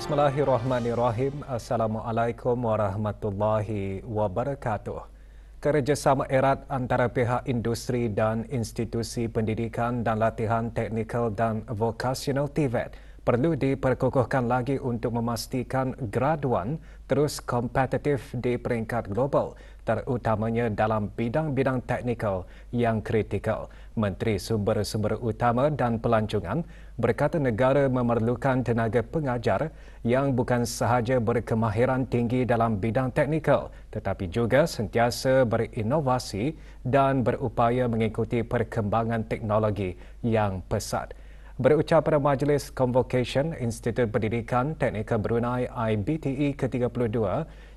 Bismillahirrahmanirrahim. Assalamualaikum warahmatullahi wabarakatuh. Kerjasama erat antara pihak industri dan institusi pendidikan dan latihan teknikal dan vokasional TVET perlu diperkukuhkan lagi untuk memastikan graduan terus kompetitif di peringkat global terutamanya dalam bidang-bidang teknikal yang kritikal. Menteri Sumber-Sumber Utama dan Pelancongan berkata negara memerlukan tenaga pengajar yang bukan sahaja berkemahiran tinggi dalam bidang teknikal tetapi juga sentiasa berinovasi dan berupaya mengikuti perkembangan teknologi yang pesat. Berucap pada Majlis Convocation Institut Pendidikan Teknikal Brunei IBTE ke-32,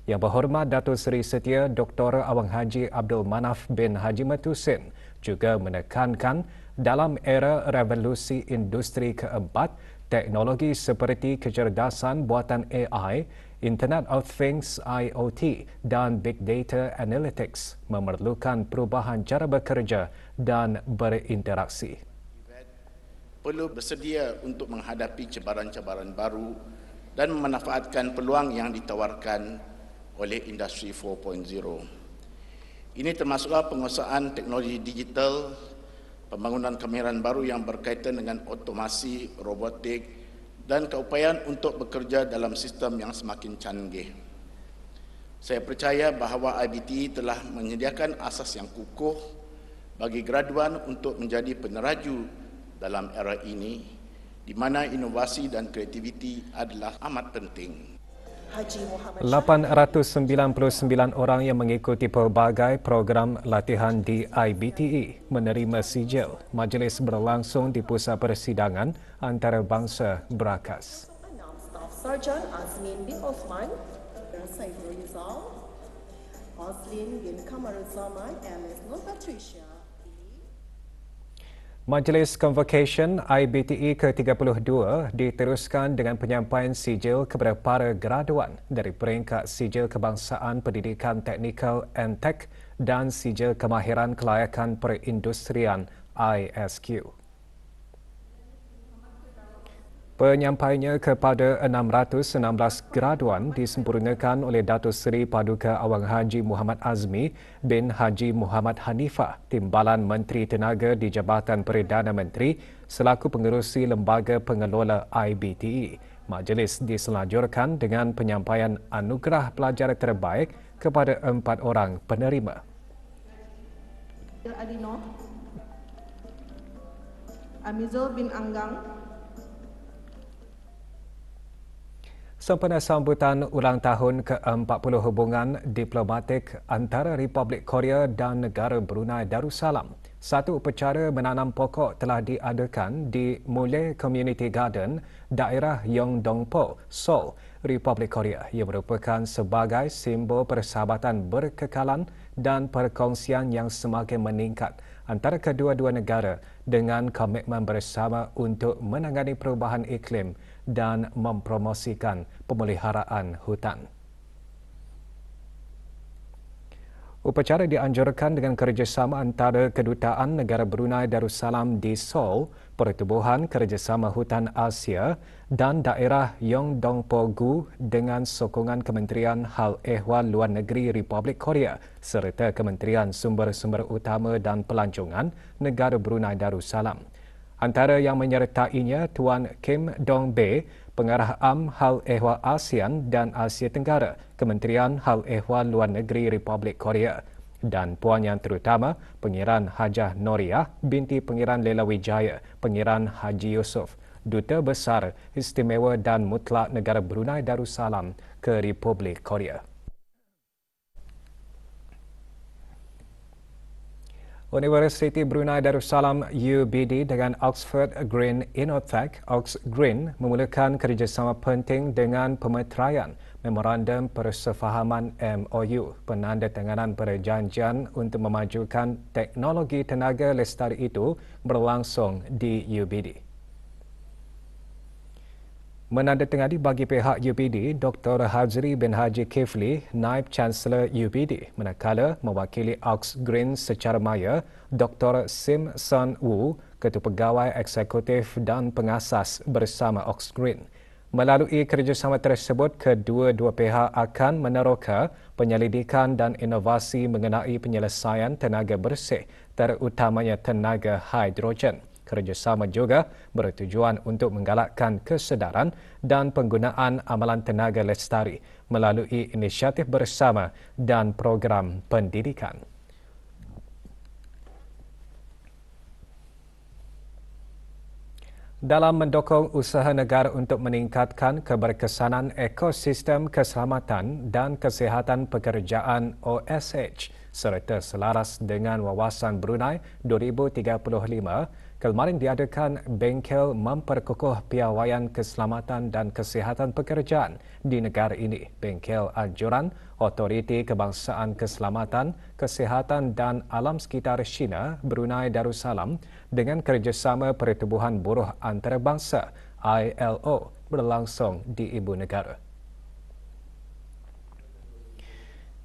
yang berhormat Datuk Seri Setia Dr. Awang Haji Abdul Manaf bin Haji Matusin juga menekankan dalam era revolusi industri keempat, teknologi seperti kecerdasan buatan AI, Internet of Things IoT dan Big Data Analytics memerlukan perubahan cara bekerja dan berinteraksi. Perlu bersedia untuk menghadapi cabaran-cabaran baru dan memanfaatkan peluang yang ditawarkan oleh industri 4.0. Ini termasuklah penguasaan teknologi digital pembangunan kemahiran baru yang berkaitan dengan otomasi, robotik dan keupayaan untuk bekerja dalam sistem yang semakin canggih. Saya percaya bahawa IBT telah menyediakan asas yang kukuh bagi graduan untuk menjadi peneraju dalam era ini di mana inovasi dan kreativiti adalah amat penting. 899 orang yang mengikuti pelbagai program latihan di IBTE menerima sijil. Majlis berlangsung di pusat persidangan antarabangsa Berakas. Majlis Convocation IBTE ke-32 diteruskan dengan penyampaian sijil kepada para graduan dari peringkat sijil kebangsaan pendidikan teknikal and tech dan sijil kemahiran kelayakan perindustrian ISQ. Penyampainya kepada 616 graduan disempurnakan oleh Datu Seri Paduka Awang Haji Muhammad Azmi bin Haji Muhammad Hanifah, Timbalan Menteri Tenaga di Jabatan Perdana Menteri selaku pengerusi Lembaga Pengelola IBTE. Majlis diselanjurkan dengan penyampaian anugerah pelajar terbaik kepada empat orang penerima. Adino, Amizul bin Anggang, Sempena sambutan ulang tahun ke-40 hubungan diplomatik antara Republik Korea dan negara Brunei Darussalam, satu upacara menanam pokok telah diadakan di Mule Community Garden, daerah Yongdongpo, Seoul, Republik Korea. Ia merupakan sebagai simbol persahabatan berkekalan dan perkongsian yang semakin meningkat antara kedua-dua negara dengan komitmen bersama untuk menangani perubahan iklim dan mempromosikan pemeliharaan hutan. Upacara dianjurkan dengan kerjasama antara Kedutaan Negara Brunei Darussalam di Seoul, Pertubuhan Kerjasama Hutan Asia dan daerah Yong Dong dengan sokongan Kementerian Hal Ehwal Luar Negeri Republik Korea serta Kementerian Sumber-Sumber Utama dan Pelancongan Negara Brunei Darussalam. Antara yang menyertainya Tuan Kim Dong Bae Pengarah Am Hal Ehwal ASEAN dan Asia Tenggara, Kementerian Hal Ehwal Luar Negeri Republik Korea dan puan yang terutama Pengiran Hajah Noria binti Pengiran Lela Wijaya, Pengiran Haji Yusof, Duta Besar Istimewa dan Mutlak Negara Brunei Darussalam ke Republik Korea. Universiti Brunei Darussalam UBD dengan Oxford Green Innotech, Ox Green, memulakan kerjasama penting dengan pemeteraian Memorandum Persefahaman MOU, penanda tanganan perjanjian untuk memajukan teknologi tenaga lestari itu berlangsung di UBD menandatangani bagi pihak UPD Dr. Hazri bin Haji Kifli, Naib Chancellor UPD, manakala mewakili Ox Green secara maya Dr. Sim Sun Wu, Ketua Pegawai Eksekutif dan Pengasas bersama Ox Green. Melalui kerjasama tersebut, kedua-dua pihak akan meneroka penyelidikan dan inovasi mengenai penyelesaian tenaga bersih, terutamanya tenaga hidrogen. Kerjasama juga bertujuan untuk menggalakkan kesedaran dan penggunaan amalan tenaga lestari melalui inisiatif bersama dan program pendidikan. Dalam mendukung usaha negara untuk meningkatkan keberkesanan ekosistem keselamatan dan kesihatan pekerjaan OSH serta selaras dengan wawasan Brunei 2035, Kemarin diadakan bengkel memperkukuh piawaian keselamatan dan kesihatan pekerjaan di negara ini. Bengkel anjuran Otoriti Kebangsaan Keselamatan, Kesihatan dan Alam Sekitar China, Brunei Darussalam dengan kerjasama Pertubuhan Buruh Antarabangsa ILO berlangsung di ibu negara.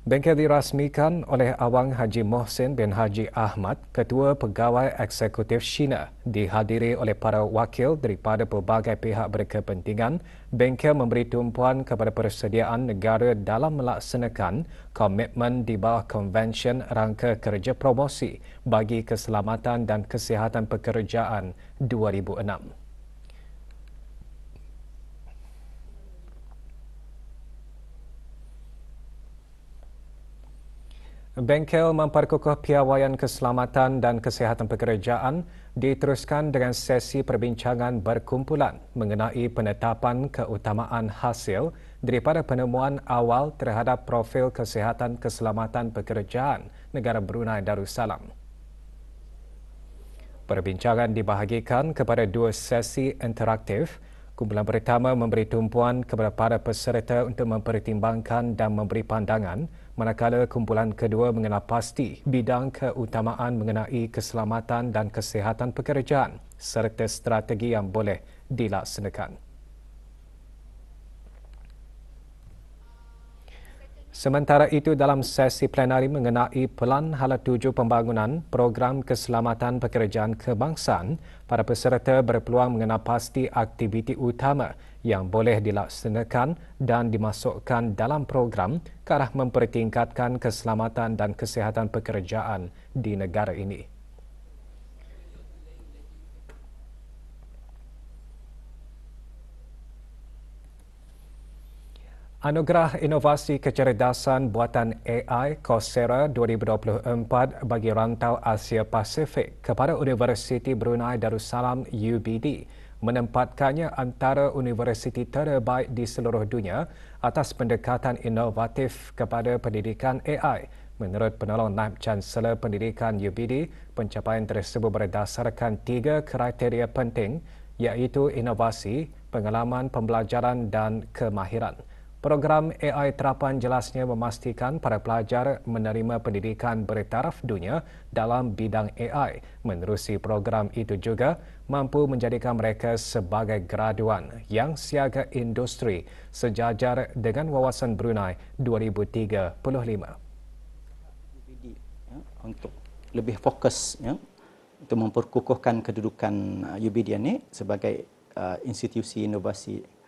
Bengkel dirasmikan oleh Awang Haji Mohsen bin Haji Ahmad, Ketua Pegawai Eksekutif China. Dihadiri oleh para wakil daripada pelbagai pihak berkepentingan, bengkel memberi tumpuan kepada persediaan negara dalam melaksanakan komitmen di bawah Konvensyen Rangka Kerja Promosi bagi Keselamatan dan Kesihatan Pekerjaan 2006. Bengkel memperkukuh piawaian keselamatan dan kesihatan pekerjaan diteruskan dengan sesi perbincangan berkumpulan mengenai penetapan keutamaan hasil daripada penemuan awal terhadap profil kesihatan keselamatan pekerjaan negara Brunei Darussalam. Perbincangan dibahagikan kepada dua sesi interaktif. Kumpulan pertama memberi tumpuan kepada para peserta untuk mempertimbangkan dan memberi pandangan manakala kumpulan kedua mengenal pasti bidang keutamaan mengenai keselamatan dan kesihatan pekerjaan serta strategi yang boleh dilaksanakan. Sementara itu dalam sesi plenari mengenai pelan hala tuju pembangunan program keselamatan pekerjaan kebangsaan, para peserta berpeluang mengenal pasti aktiviti utama yang boleh dilaksanakan dan dimasukkan dalam program ke arah mempertingkatkan keselamatan dan kesihatan pekerjaan di negara ini. Anugerah Inovasi Kecerdasan Buatan AI Coursera 2024 bagi Rantau Asia Pasifik kepada Universiti Brunei Darussalam UBD menempatkannya antara universiti terbaik di seluruh dunia atas pendekatan inovatif kepada pendidikan AI. Menurut penolong Naib Chancellor Pendidikan UBD, pencapaian tersebut berdasarkan tiga kriteria penting iaitu inovasi, pengalaman pembelajaran dan kemahiran. Program AI terapan jelasnya memastikan para pelajar menerima pendidikan bertaraf dunia dalam bidang AI. Menerusi program itu juga mampu menjadikan mereka sebagai graduan yang siaga industri sejajar dengan wawasan Brunei 2035. Ya, untuk lebih fokus ya, untuk memperkukuhkan kedudukan UBD uh, ini sebagai uh, institusi inovasi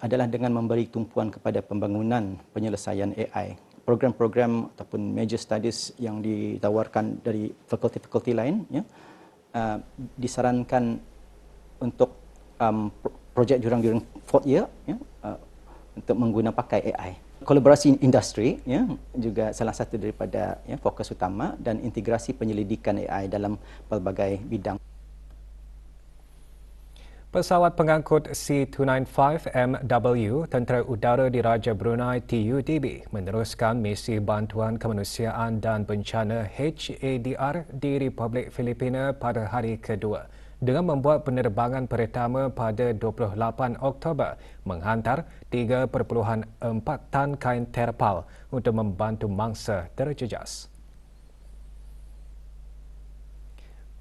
adalah dengan memberi tumpuan kepada pembangunan penyelesaian AI. Program-program ataupun major studies yang ditawarkan dari fakulti-fakulti lain ya, uh, disarankan untuk um, projek jurang-jurang fourth year ya, uh, untuk menggunakan pakai AI. Kolaborasi industri ya, juga salah satu daripada ya, fokus utama dan integrasi penyelidikan AI dalam pelbagai bidang. Pesawat pengangkut C295MW Tentera Udara di Raja Brunei TUDB meneruskan misi bantuan kemanusiaan dan bencana HADR di Republik Filipina pada hari kedua dengan membuat penerbangan pertama pada 28 Oktober menghantar 3.4 tan kain terpal untuk membantu mangsa terjejas.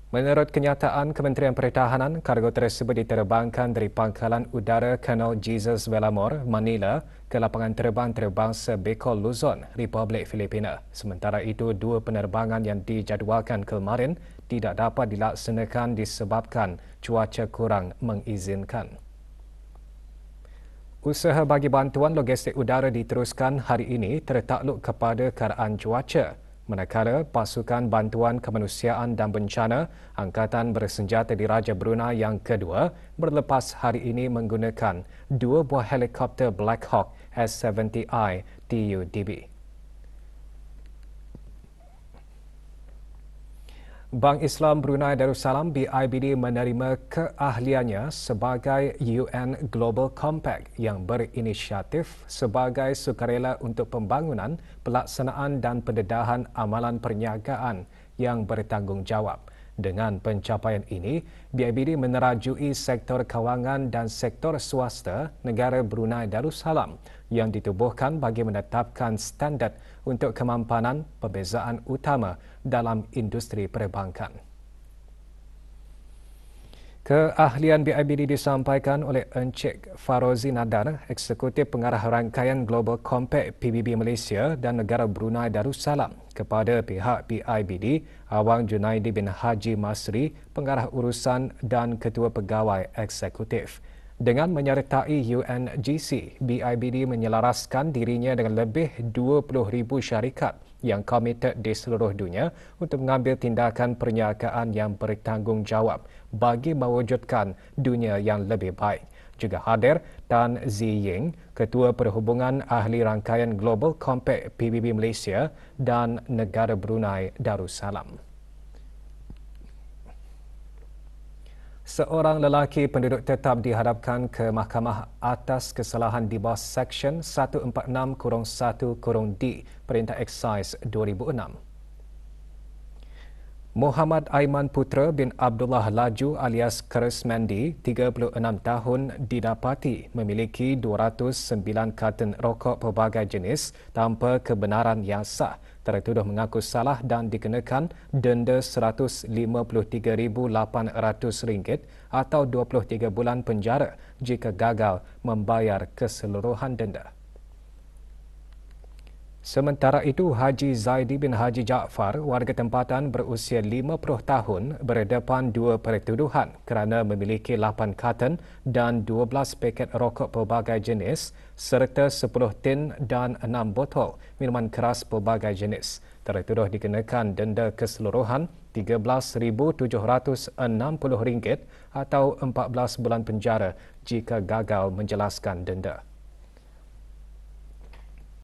Menurut kenyataan Kementerian Pertahanan, kargo tersebut diterbangkan dari pangkalan udara Kanal Jesus Velamor, Manila, ke lapangan terbang terbangsa Bicol Luzon, Republik Filipina. Sementara itu, dua penerbangan yang dijadualkan kemarin tidak dapat dilaksanakan disebabkan cuaca kurang mengizinkan. Usaha bagi bantuan logistik udara diteruskan hari ini tertakluk kepada keadaan cuaca. Manakala pasukan bantuan kemanusiaan dan bencana Angkatan Bersenjata Diraja Brunei yang kedua berlepas hari ini menggunakan dua buah helikopter Black Hawk S-70i TUDB. Bank Islam Brunei Darussalam BIBD menerima keahliannya sebagai UN Global Compact yang berinisiatif sebagai sukarela untuk pembangunan, pelaksanaan dan pendedahan amalan perniagaan yang bertanggungjawab. Dengan pencapaian ini, BIBD menerajui sektor kewangan dan sektor swasta negara Brunei Darussalam yang ditubuhkan bagi menetapkan standard untuk kemampanan pembezaan utama dalam industri perbankan. Keahlian BIBD disampaikan oleh Encik Farozi Nadar, Eksekutif Pengarah Rangkaian Global Compact PBB Malaysia dan Negara Brunei Darussalam kepada pihak BIBD, Awang Junaidi bin Haji Masri, Pengarah Urusan dan Ketua Pegawai Eksekutif. Dengan menyertai UNGC, BIBD menyelaraskan dirinya dengan lebih 20,000 syarikat yang komited di seluruh dunia untuk mengambil tindakan pernyataan yang bertanggungjawab bagi mewujudkan dunia yang lebih baik. Juga hadir Tan Zi Ying, Ketua Perhubungan Ahli Rangkaian Global Compact PBB Malaysia dan Negara Brunei Darussalam. Seorang lelaki penduduk tetap dihadapkan ke mahkamah atas kesalahan di bawah Seksyen 146-1-D Perintah Excise 2006. Muhammad Aiman Putra bin Abdullah Laju alias Keris Mandi, 36 tahun, didapati memiliki 209 karton rokok pelbagai jenis tanpa kebenaran yang sah. Tertuduh mengaku salah dan dikenakan denda RM153,800 atau 23 bulan penjara jika gagal membayar keseluruhan denda. Sementara itu, Haji Zaidi bin Haji Jaafar, warga tempatan berusia 50 tahun, berdepan dua pertuduhan kerana memiliki 8 katan dan 12 paket rokok pelbagai jenis serta 10 tin dan 6 botol minuman keras pelbagai jenis. Tertuduh dikenakan denda keseluruhan RM13,760 atau 14 bulan penjara jika gagal menjelaskan denda.